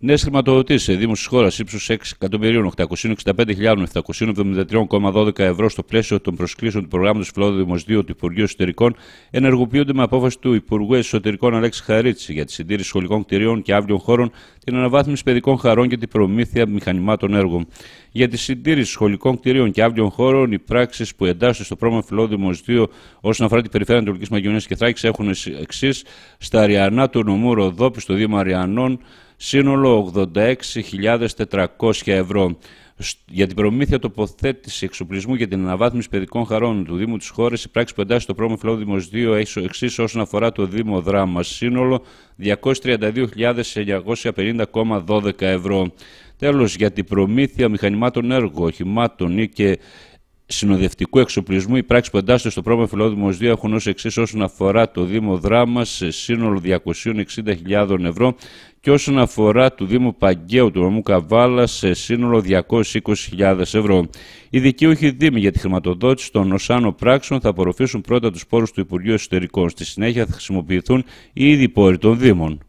Νέες χρηματοδοτήσεις σε Δήμους της χώρας ύψους 6.865.773,12 ευρώ στο πλαίσιο των προσκλήσεων του προγράμματος Φλόδημο 2 του Υπουργείου Εσωτερικών ενεργοποιούνται με απόφαση του Υπουργού Εσωτερικών Αλέξη Χαρίτση για τη συντήρηση σχολικών κτηρίων και αύριων χώρων, την αναβάθμιση παιδικών χαρών και την προμήθεια μηχανημάτων έργων. Για τη συντήρηση σχολικών κτηρίων και αύριων χώρων, οι πράξεις που εντάσσονται στο πρόγραμμα Φιλόδημο 2 όσον αφορά την περιφέρεια Ανατολικής Μαγιονία και Θράκης έχουν εξής. Στα Αριανά του νομού Ροδόπη, στο Δήμο Αριανών, σύνολο 86.400 ευρώ για την προμήθεια τοποθέτηση εξοπλισμού για την αναβάθμιση παιδικών χαρών του Δήμου της χώρας, η πράξη που εντάσσει το πρόγραμμα Φιλόδημος 2 έχει εξής όσον αφορά το Δήμο Δράμα. Σύνολο 232.950,12 ευρώ. Τέλος, για την προμήθεια μηχανημάτων έργου, οχημάτων ή και συνοδευτικού εξοπλισμού. Οι πράξεις που εντάσσονται στο πρόγραμμα Φιλόδημος 2 έχουν ως εξής όσον αφορά το Δήμο Δράμα σε σύνολο 260.000 ευρώ και όσον αφορά το Δήμο Παγκαίου του νομού Καβάλα σε σύνολο 220.000 ευρώ. Οι δικαιούχοι Δήμοι για τη χρηματοδότηση των Οσάνο πράξεων θα απορροφήσουν πρώτα τους πόρους του Υπουργείου Εσωτερικών. Στη συνέχεια θα χρησιμοποιηθούν οι ήδη πόροι των Δήμων.